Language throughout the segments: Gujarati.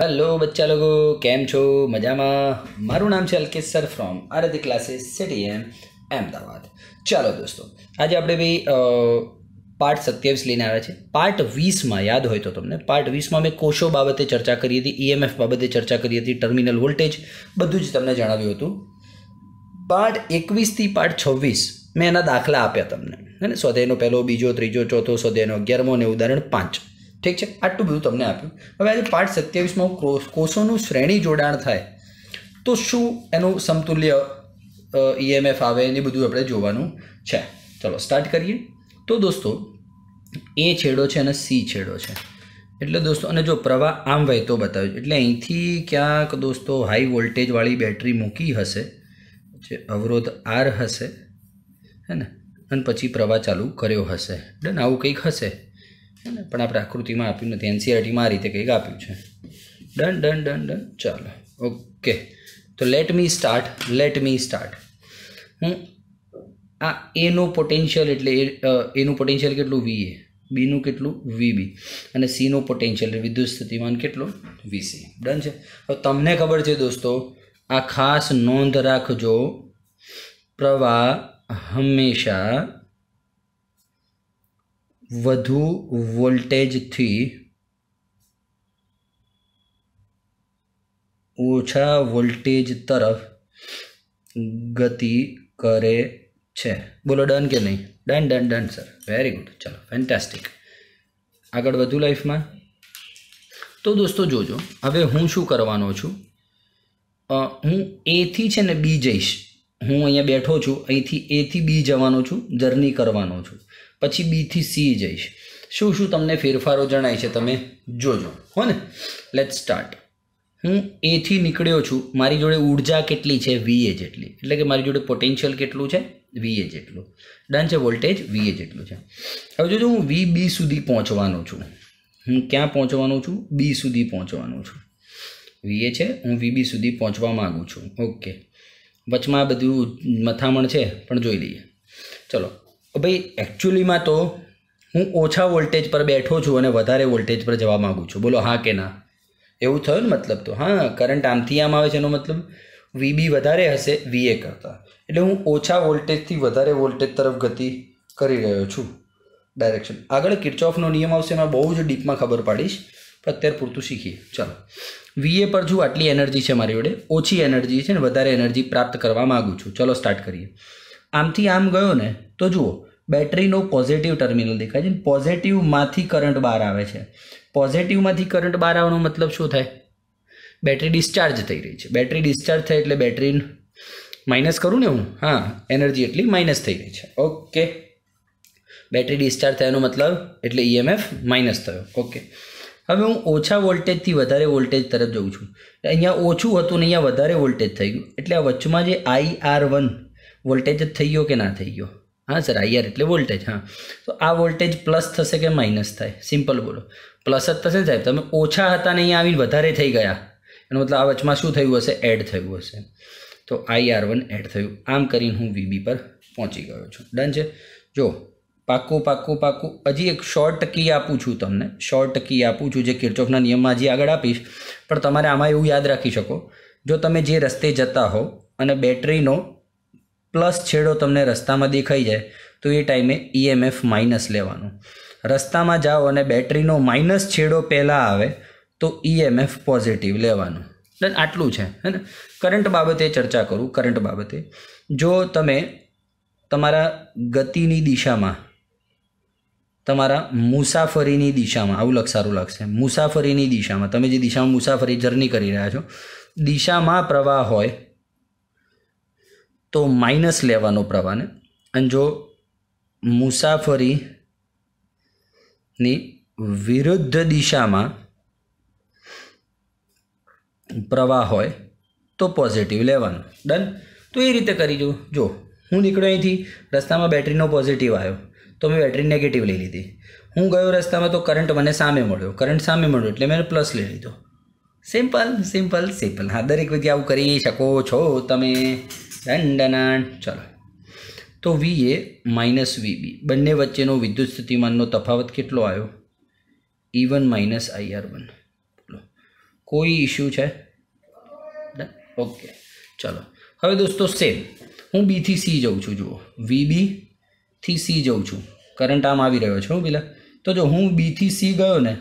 હેલો બચ્ચા લોકો કેમ છો મજામાં મારું નામ છે Alkesh sir from Aarti classes city એમ અમદાવાદ ચાલો દોસ્તો આજે આપણે ભાઈ પાર્ટ સત્યાવીસ લઈને આવ્યા છે પાર્ટ વીસમાં યાદ હોય તો તમને પાર્ટ વીસમાં મેં કોષો બાબતે ચર્ચા કરી હતી ઈએમએફ e બાબતે ચર્ચા કરી હતી ટર્મિનલ વોલ્ટેજ બધું જ તમને જણાવ્યું હતું પાર્ટ એકવીસથી પાર્ટ છવ્વીસ મેં એના દાખલા આપ્યા તમને અને સ્વદેયનો પહેલો બીજો ત્રીજો ચોથો સ્વદેયનો અગિયારમો અને ઉદાહરણ પાંચ ઠીક છે આટલું બધું તમને આપ્યું હવે આજે પાઠ સત્યાવીસમાં કોષોનું શ્રેણી જોડાણ થાય તો શું એનું સમતુલ્ય ઈએમએફ e આવે એ બધું આપણે જોવાનું છે ચલો સ્ટાર્ટ કરીએ તો દોસ્તો એ છેડો છે અને સી છેડો છે એટલે દોસ્તો અને જો પ્રવાહ આમ વહેતો બતાવ્યો એટલે અહીંથી ક્યાંક દોસ્તો હાઈ વોલ્ટેજવાળી બેટરી મૂકી હશે જે અવરોધ આર હશે હે ને અને પછી પ્રવાહ ચાલુ કર્યો હશે ડન આવું કંઈક હશે પણ આપણે આકૃતિમાં આપ્યું નથી એનસીઆરટીમાં e આ રીતે કંઈક આપ્યું છે ડન ડન ડન ડન ચાલો ઓકે તો let me start let me start હું આ એનું પોટેન્શિયલ એટલે એનું પોટેન્શિયલ કેટલું વી એ બીનું કેટલું વીબી અને સીનું પોટેન્શિયલ વિદ્યુત સ્થિતિમાન કેટલું વી સી ડન છે હવે તમને ખબર છે દોસ્તો આ ખાસ નોંધ રાખજો પ્રવાહ હંમેશા વધુ વોલ્ટેજથી ઓછા વોલ્ટેજ તરફ ગતિ કરે છે બોલો ડન કે નહીં done done done sir very good ચલો ફેન્ટાસ્ટિક આગળ વધુ લાઈફમાં તો દોસ્તો જોજો હવે હું શું કરવાનો છું હું એથી છે ને બી જઈશ હું અહીંયા બેઠો છું અહીંથી એથી બી જવાનો છું જર્ની કરવાનો છું પછી બીથી સી જઈશ શું શું તમને ફેરફારો જણાય છે તમે જોજો હો ને લેટ સ્ટાર્ટ હું એથી નીકળ્યો છું મારી જોડે ઉર્જા કેટલી છે વીએ જેટલી એટલે કે મારી જોડે પોટેન્શિયલ કેટલું છે વીએ જેટલું ડન છે વોલ્ટેજ વીએ જેટલું છે હવે જોજો હું વી બી સુધી પહોંચવાનો છું હું ક્યાં પહોંચવાનો છું બી સુધી પહોંચવાનો છું વીએ છે હું વી બી સુધી પહોંચવા માગું છું ઓકે વચમાં બધું મથામણ છે પણ જોઈ લઈએ ચલો ભાઈ એકચ્યુઅલીમાં તો હું ઓછા વોલ્ટેજ પર બેઠો છું અને વધારે વોલ્ટેજ પર જવા માગું છું બોલો હા કે ના એવું થયું ને મતલબ તો હા કરંટ આમથી આમ આવે છે એનો મતલબ વીબી વધારે હશે વીએ કરતાં એટલે હું ઓછા વોલ્ટેજથી વધારે વોલ્ટેજ તરફ ગતિ કરી રહ્યો છું ડાયરેક્શન આગળ કિર્ચોફનો નિયમ આવશે એમાં બહુ જ ડીપમાં ખબર પાડીશ પણ અત્યારે પૂરતું શીખીએ ચાલો વીએ પર જો આટલી એનર્જી છે મારી જોડે ઓછી એનર્જી છે ને વધારે એનર્જી પ્રાપ્ત કરવા માગું છું ચલો સ્ટાર્ટ કરીએ આમથી આમ ગયો ને તો જુઓ બેટરીનો પોઝિટિવ ટર્મિનલ દેખાય છે પોઝિટિવમાંથી કરંટ બહાર આવે છે પોઝિટિવમાંથી કરંટ બહાર આવવાનો મતલબ શું થાય બેટરી ડિસ્ચાર્જ થઈ રહી છે બેટરી ડિસ્ચાર્જ થાય એટલે બેટરી માઇનસ કરું ને હું હા એનર્જી એટલી માઇનસ થઈ રહી છે ઓકે બેટરી ડિસ્ચાર્જ થયાનો મતલબ એટલે ઈએમએફ e માઇનસ થયો ઓકે હવે હું ઓછા વોલ્ટેજથી વધારે વોલ્ટેજ તરફ જઉં છું અહીંયા ઓછું હતું ને અહીંયા વધારે વોલ્ટેજ થઈ ગયું એટલે આ વચ્ચમાં જે આઈ આર વન વોલ્ટેજ જ થઈ ગયો કે ના થઈ ગયો હા સર આઈઆર એટલે વોલ્ટેજ હા તો આ વોલ્ટેજ પ્લસ થશે કે માઇનસ થાય સિમ્પલ બોલો પ્લસ જ થશે ને સાહેબ તમે ઓછા હતા ને અહીંયા આવીને વધારે થઈ ગયા એનો મતલબ આ વચમાં શું થયું હશે એડ થયું હશે તો આઈઆર વન એડ થયું આમ કરીને હું વીબી પર પહોંચી ગયો છું ડન છે જો પાકું પાકું પાકું હજી એક શોર્ટ કી આપું છું તમને શોર્ટ કી આપું છું જે કિર્ચોફના નિયમમાં હજી આગળ આપીશ પણ તમારે આમાં એવું યાદ રાખી શકો જો તમે જે રસ્તે જતા હો અને બેટરીનો પ્લસ છેડો તમને રસ્તામાં દેખાઈ જાય તો એ ટાઈમે ઈએમએફ e માઇનસ લેવાનું રસ્તામાં જાઓ અને બેટરીનો માઇનસ છેડો પહેલાં આવે તો ઈએમએફ e પોઝિટિવ લેવાનું એટલે આટલું છે હે ને કરંટ બાબતે ચર્ચા કરું કરંટ બાબતે જો તમે તમારા ગતિની દિશામાં તમારા મુસાફરીની દિશામાં આવું લખ સારું લાગશે મુસાફરીની દિશામાં તમે જે દિશામાં મુસાફરી જર્ની કરી રહ્યા છો દિશામાં પ્રવાહ હોય તો માઇનસ લેવાનો પ્રવાહને અને જો મુસાફરીની વિરુદ્ધ દિશામાં પ્રવાહ હોય તો પોઝિટિવ લેવાનો ડન તો એ રીતે કરી જો જો હું નીકળ્યો અહીંથી રસ્તામાં બેટરીનો પોઝિટિવ આવ્યો તો મેં બેટરી નેગેટિવ લઈ લીધી હું ગયો રસ્તામાં તો કરંટ મને સામે મળ્યો કરંટ સામે મળ્યો એટલે મેં પ્લસ લઈ લીધો સિમ્પલ સિમ્પલ સિમ્પલ હા દરેક વ્યક્તિ આવું કરી શકો છો તમે દંડનાણ ચલો તો વી એ માઇનસ વીબી બંને વચ્ચેનો વિદ્યુત સ્થિતિમાનનો તફાવત કેટલો આવ્યો E one minus I R one કોઈ ઇશ્યુ છે ઓકે ચલો હવે દોસ્તો સેમ હું બીથી સી જઉં છું જુઓ વીબી થી સી જઉં છું કરંટ આમ આવી રહ્યો છે હું પેલા તો જો હું બીથી સી ગયો ને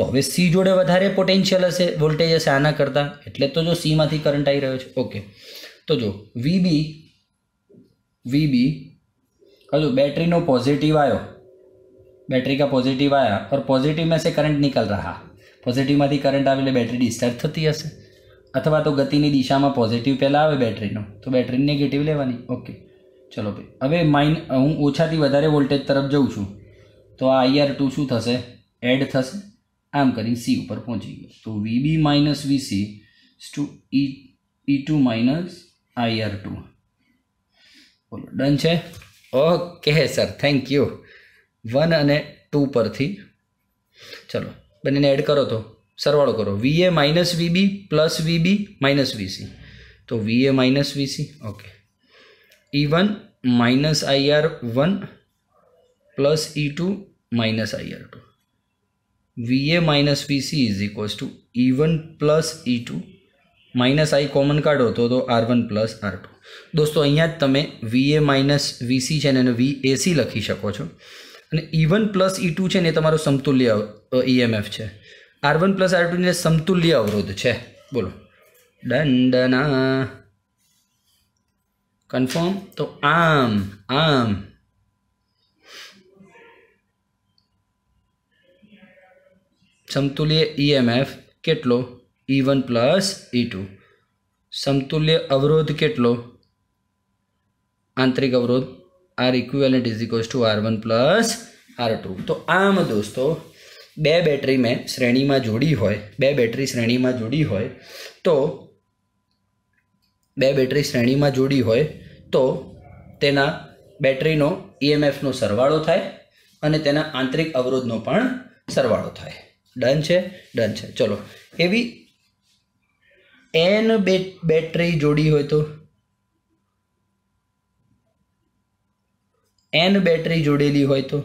તો હવે સી જોડે વધારે પોટેન્શિયલ હશે વોલ્ટેજ હશે આના કરતાં એટલે તો જો સીમાંથી કરંટ આવી રહ્યો છે ઓકે તો જો વીબી વીબી હજુ બેટરીનો પોઝિટિવ આવ્યો બેટરી કા પોઝિટિવ આયા પર પોઝિટિવ में से करंट निकल रहा પોઝિટિવમાંથી કરંટ આવે એટલે બેટરી ડિસ્ચાર્જ થતી હશે અથવા તો ગતિની દિશામાં પોઝિટિવ પહેલાં આવે બેટરીનો તો બેટરી નેગેટિવ લેવાની ઓકે ચલો હવે માઇન હું ઓછાથી વધારે વોલ્ટેજ તરફ જઉં છું તો આ આઈઆર ટુ શું થશે એડ થશે આમ કરી સી ઉપર પહોંચી ગયો તો VB minus VC two E E e, e two minus IR two બોલો ડન છે okay sir thank you one અને ટુ પરથી ચલો બંનેને એડ કરો તો સરવાળો કરો VA minus VB plus VB minus VC તો VA minus VC okay E one minus IR one plus E two minus IR two VA minus VC is equals to E one plus E two minus I common કાઢો તો તો R one plus R two દોસ્તો અહીંયા જ તમે વીએ માઇનસ વીસી છે ને એને વી એસી લખી શકો છો અને E one plus E two છે ને એ તમારો સમતુલ્ય ઈએમએફ છે આર વન પ્લસ આર ટુની સમતુલ્ય અવરોધ છે બોલો દંડના કન્ફર્મ તો આમ આમ સમતુલ્ય ઈએમએફ e કેટલો E one plus E two સમતુલ્ય અવરોધ કેટલો આંતરિક અવરોધ R equivalent is equals to R one plus R two તો આમ દોસ્તો બે બેટરી મેં શ્રેણીમાં જોડી હોય બે બેટરી શ્રેણીમાં જોડી હોય તો બે બેટરી શ્રેણીમાં જોડી હોય તો તેના બેટરીનો ઈએમએફનો e સરવાળો થાય અને તેના આંતરિક અવરોધનો પણ સરવાળો થાય ડન છે ડન છે ચલો એવી એન બે બેટરી જોડી હોય તો એન બેટરી જોડેલી હોય તો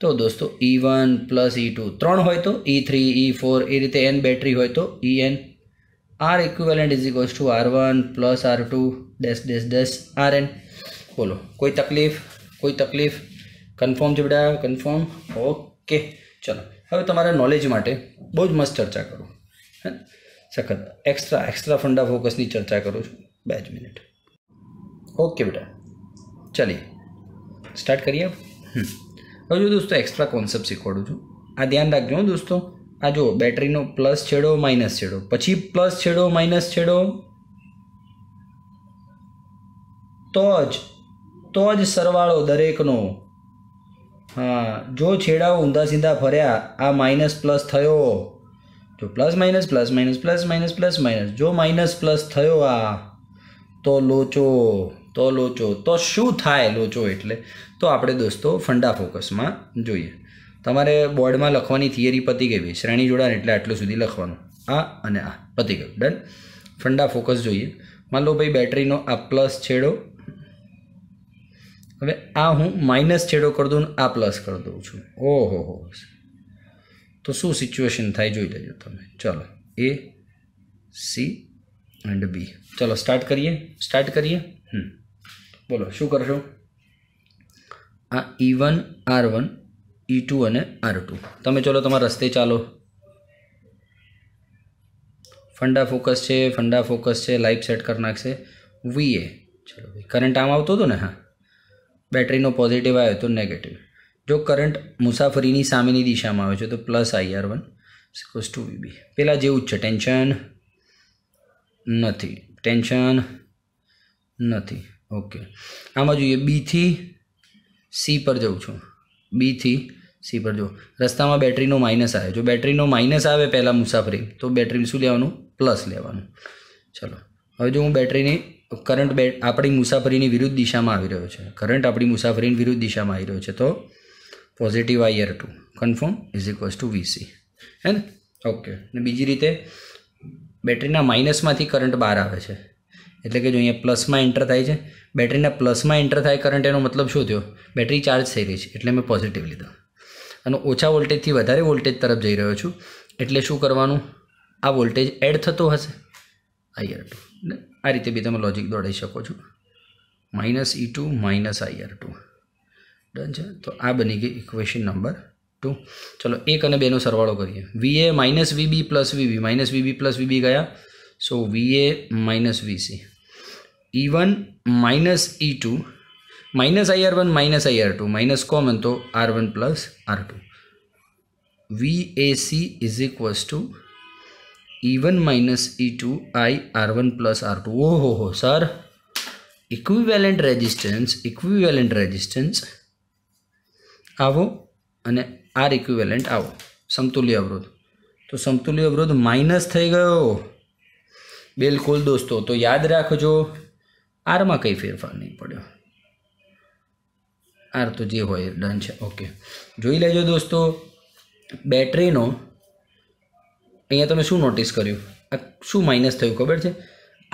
તો દોસ્તો E one plus E two ત્રણ હોય તો ઈ થ્રી ઈ ફોર એ રીતે એન બેટરી હોય તો E e N R equivalent is equals to R one plus R two dash dash dash R N બોલો કોઈ તકલીફ કોઈ તકલીફ કન્ફર્મ છે બેટા કન્ફર્મ ઓકે ચલો હવે તમારા નોલેજ માટે બહુ જ મસ્ત ચર્ચા કરું હે સખત એક્સ્ટ્રા એક્સ્ટ્રા ફંડા ફોકસની ચર્ચા કરું છું બે જ મિનિટ ઓકે બેટા ચલીએ સ્ટાર્ટ કરીએ હવે જો દોસ્તો એક્સ્ટ્રા કોન્સેપ્ટ શીખવાડું છું આ ધ્યાન રાખજો દોસ્તો આ જો બેટરીનો પ્લસ છેડો માઇનસ છેડો પછી પ્લસ છેડો માઇનસ છેડો તો જ તો જ સરવાળો દરેકનો હા જો છેડાઓ ઊંધા સીધા ફર્યા આ માઇનસ પ્લસ થયો જો plus minus plus minus plus minus plus minus જો માઇનસ પ્લસ થયો આ તો લોચો તો લોચો તો શું થાય લોચો એટલે તો આપણે દોસ્તો ફંડા ફોકસમાં જોઈએ તમારે બોર્ડમાં લખવાની થિયરી પતી ગઈ શ્રેણી જોડાણ એટલે આટલું સુધી લખવાનું આ અને આ પતી ગયું ડન ફંડા ફોકસ જોઈએ માન લો ભાઈ બેટરીનો આ પ્લસ છેડો હવે આ હું માઇનસ છેડો કરી દઉં આ પ્લસ કરી દઉં છું ઓહો હો તો શું સિચ્યુએશન થાય જોઈ લેજો તમે ચલો એ સી એન્ડ બી ચલો સ્ટાર્ટ કરીએ સ્ટાર્ટ કરીએ હમ બોલો શું કરશો આ E one R one E two અને આર ટુ તમે ચલો તમારા રસ્તે ચાલો ફંડા ફોકસ છે ફંડા ફોકસ છે લાઈફ સેટ કરી નાખશે વીએ ચલો ભાઈ કરંટ આમ આવતો હતો ને હા બેટરીનો પોઝિટિવ આવ્યો તો નેગેટિવ જો કરંટ મુસાફરીની સામેની દિશામાં આવે છે તો plus IR one is equals to VB પહેલાં જેવું જ છે ટેન્શન નથી ટેન્શન નથી ઓકે આમાં જોઈએ બીથી સી પર જઉં છું બીથી સી પર જો રસ્તામાં બેટરીનો માઇનસ આવે જો બેટરીનો માઇનસ આવે પહેલાં મુસાફરી તો બેટરી શું લેવાનું પ્લસ લેવાનું ચલો હવે જો હું બેટરીની કરંટ બે આપણી મુસાફરીની વિરુદ્ધ દિશામાં આવી રહ્યો છે કરંટ આપણી મુસાફરીની વિરુદ્ધ દિશામાં આવી રહ્યો છે તો positive IR two confirm is equals to VC હે ને ઓકે અને બીજી રીતે બેટરીના માઇનસમાંથી કરંટ બહાર આવે છે એટલે કે જો અહીંયા પ્લસમાં એન્ટર થાય છે બેટરીના પ્લસમાં એન્ટર થાય કરંટ એનો મતલબ શું થયો બેટરી ચાર્જ થઈ રહી છે એટલે મેં પોઝિટિવ લીધા અને ઓછા વોલ્ટેજથી વધારે વોલ્ટેજ તરફ જઈ રહ્યો છું એટલે શું કરવાનું આ વોલ્ટેજ એડ થતો હશે આઈઆર ટુ આ રીતે બી તમે લોજિક દોડાવી શકો છો minus E two minus IR two done છે તો આ બની ગઈ ઇક્વેશન નંબર ટુ ચલો એક અને બેનો સરવાળો કરીએ VA minus VB plus V VB minus VB plus V B ગયા so VA minus VC E one minus E two minus I R one minus I R two minus common તો R one plus R two V A C is equals to E one minus E two I R one plus R two ઓહો હો sir equivalent resistance equivalent resistance આવો અને આર ઇક્વિવેલન્ટ આવો સમતુલ્ય અવરોધ તો સમતુલ્ય અવરોધ માઇનસ થઈ ગયો બિલકુલ દોસ્તો તો યાદ રાખજો આરમાં કંઈ ફેરફાર નહીં પડ્યો આર તો જે હોય ડન છે ઓકે જોઈ લેજો દોસ્તો બેટરીનો અહીંયા તમે શું નોટિસ કર્યું આ શું માઇનસ થયું ખબર છે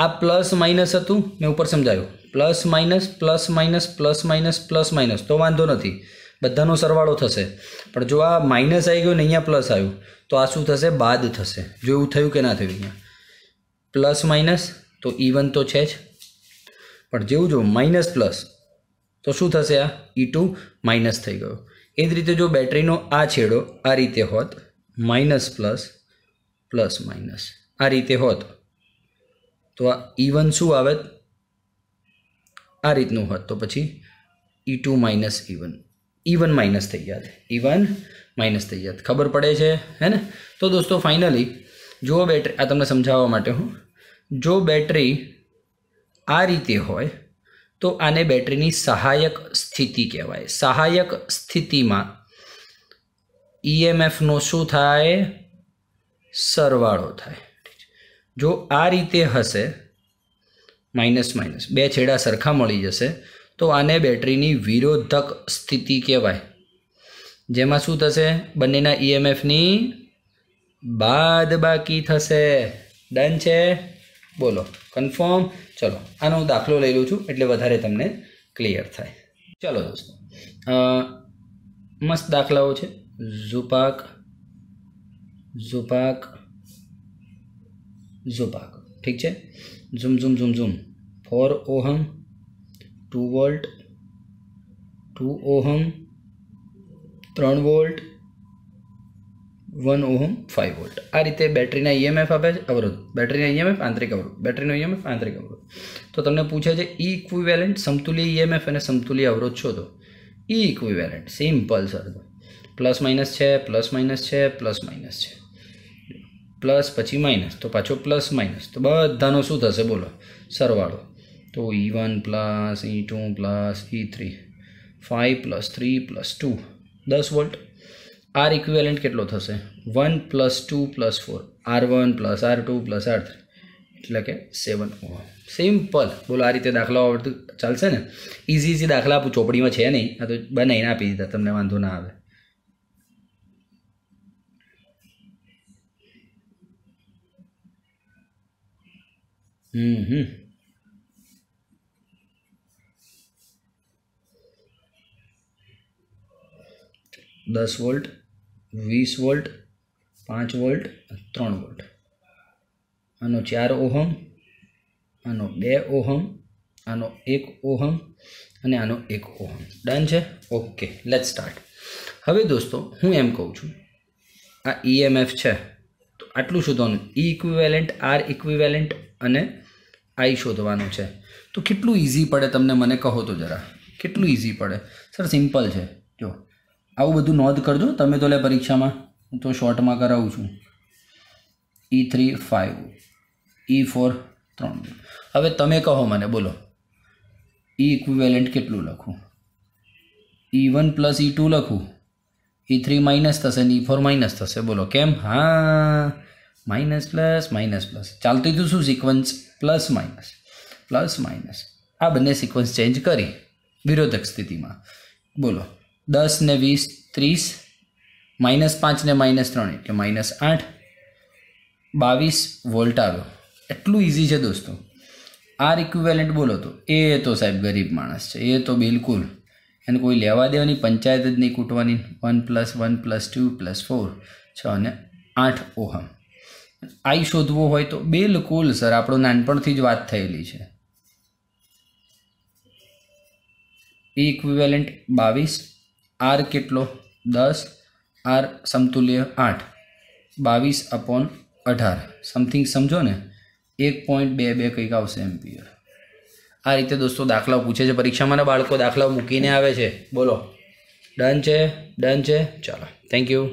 આ પ્લસ માઇનસ હતું મેં ઉપર સમજાયું plus minus plus minus plus minus plus minus તો વાંધો નથી બધાનો સરવાળો થશે પણ જો આ માઇનસ આવી ગયું ને અહીંયા પ્લસ આવ્યું તો આ શું થશે બાદ થશે જો એવું થયું કે ના થયું અહીંયા પ્લસ માઇનસ તો ઇવન તો છે જ પણ જેવું જો માઇનસ પ્લસ તો શું થશે આ ઈ ટુ માઇનસ થઈ ગયો એ જ રીતે જો બેટરીનો આ છેડો આ રીતે હોત માઇનસ પ્લસ પ્લસ માઇનસ આ રીતે હોત તો આ ઈ e વન શું આવે આ રીતનું હોત તો પછી E two minus E one E one minus થઈ ગયા ઈવન e માઇનસ થઈ ગયા ખબર પડે છે હે ને તો દોસ્તો ફાઇનલી જો બેટરી આ તમને સમજાવવા માટે હું જો બેટરી આ રીતે હોય તો આને બેટરીની સહાયક સ્થિતિ કહેવાય સહાયક સ્થિતિમાં ઈએમએફનો e શું થાય સરવાળો થાય જો આ રીતે હશે માઇનસ માઇનસ બે છેડા સરખા મળી જશે તો આને બેટરીની વિરોધક સ્થિતિ કહેવાય જેમાં શું થશે બંનેના ઈએમએફની e બાદ બાકી થશે ડન છે બોલો કન્ફર્મ ચલો આનો હું દાખલો લઈ લઉં છું એટલે વધારે તમને ક્લિયર થાય ચલો દોસ્તો મસ્ત દાખલાઓ છે ઝુપાક ઝુપાક ઝુપાક ઠીક છે zoom zoom zoom zoom four ohm two volt two ohm ત્રણ volt one ohm five volt આ રીતે બેટરીના ઈએમએફ આપે છે અવરોધ બેટરીના ઈએમએફ આંતરિક અવરોધ બેટરીનો ઈએમએફ આંતરિક અવરોધ તો તમને પૂછે છે ઈ ઇક્વિવેલન્ટ સમતુલી ઈએમએફ અને સમતુલી અવરોધ શોધો E equivalent simple sir plus minus છે પ્લસ માઇનસ છે પ્લસ માઇનસ છે પ્લસ પછી માઇનસ તો પાછો પ્લસ માઇનસ તો બધાનો શું થશે બોલો સરવાળો તો E one plus E two plus E three five plus three plus two દસ વોલ્ટ આર ઇક્વિવેલન્ટ કેટલો થશે one plus two plus four R one plus R two plus R three એટલે કે સેવન ઓહો સિમ્પલ બોલો આ રીતે દાખલાઓ આવડતું ચાલશે ને ઇઝી ઇઝી દાખલા આપું ચોપડીમાં છે નહીં આ તો બનાવીને આપી દીધા તમને વાંધો ના આવે હમ હમ દસ વોલ્ટ વીસ વોલ્ટ પાંચ વોલ્ટ ત્રણ વોલ્ટ આનો ચાર ઓહમ આનો બે ઓહમ આનો એક ઓહમ અને આનો એક ઓહમ ડન છે ઓકે લેટ સ્ટાર્ટ હવે દોસ્તો હું એમ કહું છું આ ઈએમએફ e છે તો આટલું શોધવાનું ઈ ઇક્વિવેલેન્ટ આર ઇક્વિવેલેન્ટ અને આઈ શોધવાનું છે તો કેટલું ઇઝી પડે તમને મને કહો તો જરા કેટલું ઇઝી પડે સર સિમ્પલ છે જો આવું બધું નોંધ કરજો તમે તો લે પરીક્ષામાં હું તો શોર્ટમાં કરાવું છું E three five E four ત્રણ હવે તમે કહો મને બોલો ઈ e ઇક્વિવેલન્ટ કેટલું લખું E one plus E two લખું ઈ થ્રી માઇનસ થશે ને ઈ ફોર માઇનસ થશે બોલો કેમ હા માઇનસ પ્લસ માઇનસ પ્લસ ચાલતી હતું શું sequence plus minus plus minus આ બંને સિક્વન્સ ચેન્જ કરી વિરોધક સ્થિતિમાં બોલો દસ ને વીસ ત્રીસ માઇનસ પાંચ ને માઇનસ ત્રણ એટલે માઇનસ આઠ બાવીસ વોલ્ટ આવ્યો એટલું ઇઝી છે દોસ્તો આ ઇક્વેલેન્ટ બોલો તો એ તો સાહેબ ગરીબ માણસ છે એ તો બિલકુલ એને કોઈ લેવા દેવાની પંચાયત જ નહીં કૂટવાની one plus one plus two plus four છ અને આઠ ઓહમ આઈ શોધવો હોય તો બિલકુલ સર આપણો નાનપણથી જ વાત થયેલી છે ઇક્વિવેલન્ટ e બાવીસ આર કેટલો દસ આર સમતુલ્ય આઠ બાવીસ અપોન અઢાર સમથિંગ સમજો ને એક પોઈન્ટ બે બે કંઈક આવશે એમ્પિયર આ રીતે દોસ્તો દાખલાઓ પૂછે છે પરીક્ષામાં બાળકો દાખલાઓ મૂકીને આવે છે બોલો ડન છે ડન છે ચાલો થેન્ક યુ